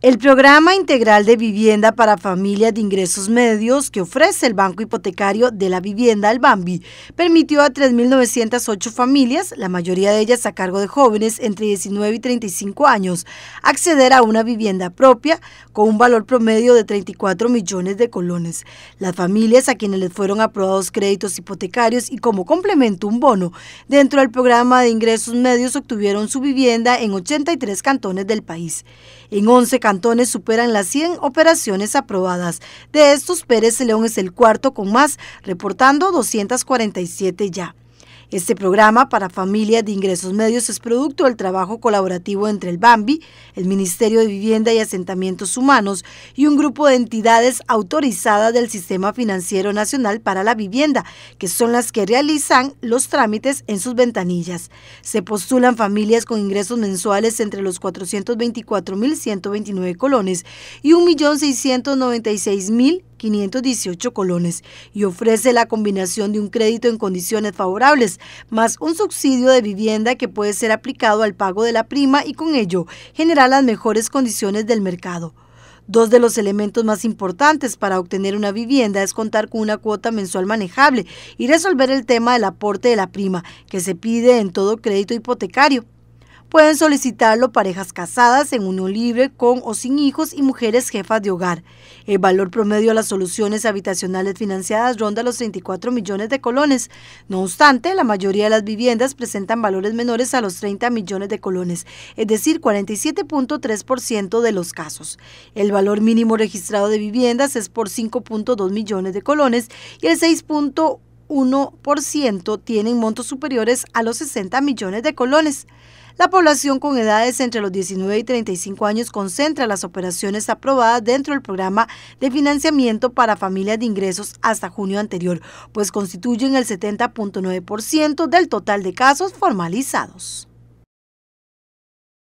El programa integral de vivienda para familias de ingresos medios que ofrece el Banco Hipotecario de la Vivienda, el BAMBI, permitió a 3.908 familias, la mayoría de ellas a cargo de jóvenes entre 19 y 35 años, acceder a una vivienda propia con un valor promedio de 34 millones de colones. Las familias a quienes les fueron aprobados créditos hipotecarios y como complemento un bono dentro del programa de ingresos medios obtuvieron su vivienda en 83 cantones del país. En 11 cantones superan las 100 operaciones aprobadas. De estos, Pérez León es el cuarto con más, reportando 247 ya. Este programa para familias de ingresos medios es producto del trabajo colaborativo entre el BAMBI, el Ministerio de Vivienda y Asentamientos Humanos y un grupo de entidades autorizadas del Sistema Financiero Nacional para la Vivienda, que son las que realizan los trámites en sus ventanillas. Se postulan familias con ingresos mensuales entre los 424.129 colones y 1.696.000 518 colones y ofrece la combinación de un crédito en condiciones favorables, más un subsidio de vivienda que puede ser aplicado al pago de la prima y con ello generar las mejores condiciones del mercado. Dos de los elementos más importantes para obtener una vivienda es contar con una cuota mensual manejable y resolver el tema del aporte de la prima, que se pide en todo crédito hipotecario. Pueden solicitarlo parejas casadas en unión libre con o sin hijos y mujeres jefas de hogar. El valor promedio de las soluciones habitacionales financiadas ronda los 34 millones de colones. No obstante, la mayoría de las viviendas presentan valores menores a los 30 millones de colones, es decir, 47.3% de los casos. El valor mínimo registrado de viviendas es por 5.2 millones de colones y el 6.1% tienen montos superiores a los 60 millones de colones. La población con edades entre los 19 y 35 años concentra las operaciones aprobadas dentro del programa de financiamiento para familias de ingresos hasta junio anterior, pues constituyen el 70.9% del total de casos formalizados.